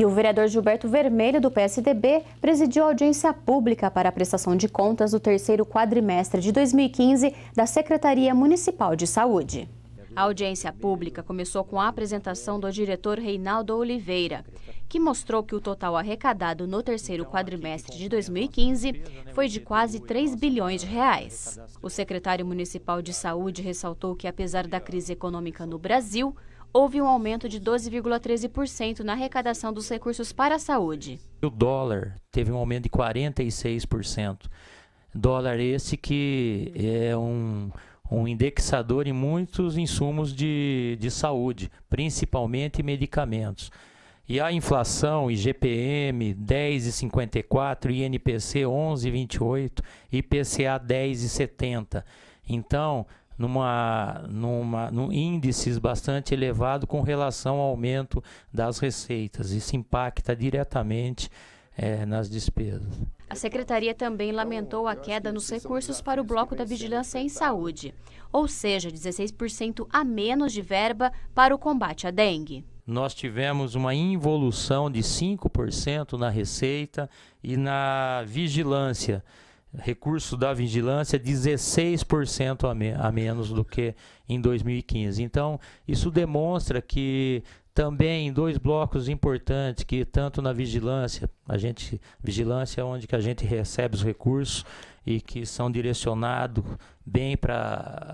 E o vereador Gilberto Vermelho, do PSDB, presidiu audiência pública para a prestação de contas do terceiro quadrimestre de 2015 da Secretaria Municipal de Saúde. A audiência pública começou com a apresentação do diretor Reinaldo Oliveira, que mostrou que o total arrecadado no terceiro quadrimestre de 2015 foi de quase 3 bilhões de reais. O secretário municipal de saúde ressaltou que, apesar da crise econômica no Brasil, houve um aumento de 12,13% na arrecadação dos recursos para a saúde. O dólar teve um aumento de 46%. Dólar esse que é um, um indexador em muitos insumos de, de saúde, principalmente medicamentos. E a inflação, IGPM 10,54, INPC 11,28, IPCA 10,70. Então, numa, numa, num índices bastante elevado com relação ao aumento das receitas. Isso impacta diretamente é, nas despesas. A secretaria também lamentou a queda nos recursos para o bloco da vigilância em saúde, ou seja, 16% a menos de verba para o combate à dengue nós tivemos uma involução de 5% na receita e na vigilância. Recurso da vigilância 16% a, me a menos do que em 2015. Então, isso demonstra que também dois blocos importantes que tanto na vigilância, a gente vigilância é onde que a gente recebe os recursos e que são direcionados bem para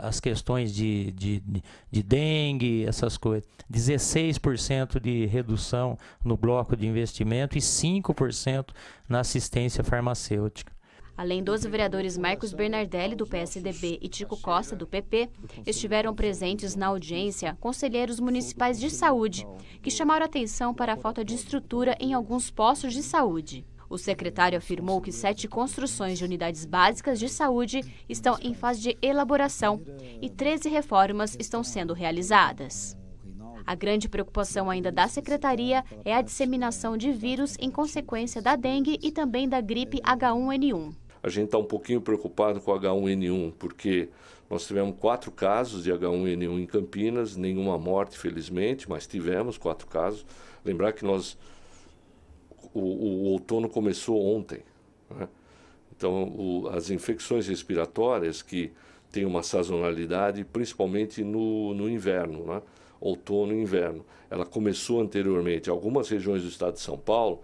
as questões de, de, de dengue, essas coisas. 16% de redução no bloco de investimento e 5% na assistência farmacêutica. Além dos vereadores Marcos Bernardelli, do PSDB, e Tico Costa, do PP, estiveram presentes na audiência conselheiros municipais de saúde, que chamaram atenção para a falta de estrutura em alguns postos de saúde. O secretário afirmou que sete construções de unidades básicas de saúde estão em fase de elaboração e 13 reformas estão sendo realizadas. A grande preocupação ainda da secretaria é a disseminação de vírus em consequência da dengue e também da gripe H1N1. A gente está um pouquinho preocupado com H1N1, porque nós tivemos quatro casos de H1N1 em Campinas, nenhuma morte, felizmente, mas tivemos quatro casos. Lembrar que nós o, o outono começou ontem. Né? Então, o, as infecções respiratórias que têm uma sazonalidade, principalmente no, no inverno, né? outono e inverno. Ela começou anteriormente. Algumas regiões do estado de São Paulo,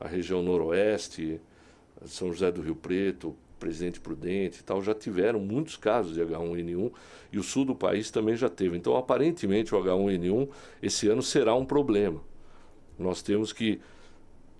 a região noroeste, são José do Rio Preto, Presidente Prudente e tal, já tiveram muitos casos de H1N1 e o sul do país também já teve. Então, aparentemente, o H1N1 esse ano será um problema. Nós temos que.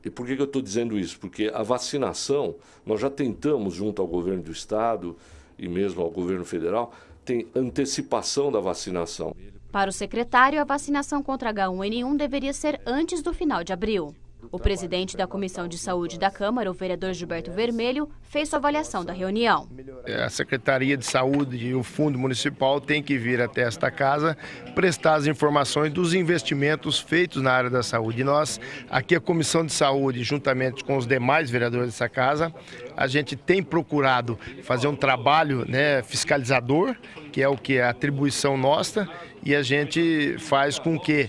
E por que, que eu estou dizendo isso? Porque a vacinação, nós já tentamos, junto ao governo do estado e mesmo ao governo federal, tem antecipação da vacinação. Para o secretário, a vacinação contra H1N1 deveria ser antes do final de abril. O presidente da Comissão de Saúde da Câmara, o vereador Gilberto Vermelho, fez sua avaliação da reunião. É, a Secretaria de Saúde e o Fundo Municipal têm que vir até esta casa prestar as informações dos investimentos feitos na área da saúde. E nós, aqui a Comissão de Saúde, juntamente com os demais vereadores dessa casa, a gente tem procurado fazer um trabalho né, fiscalizador, que é o que é a atribuição nossa, e a gente faz com que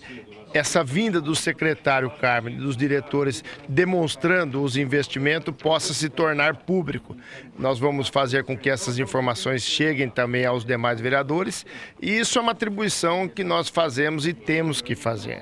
essa vinda do secretário Carmen, dos diretores, demonstrando os investimentos, possa se tornar público. Nós vamos fazer com que essas informações cheguem também aos demais vereadores e isso é uma atribuição que nós fazemos e temos que fazer.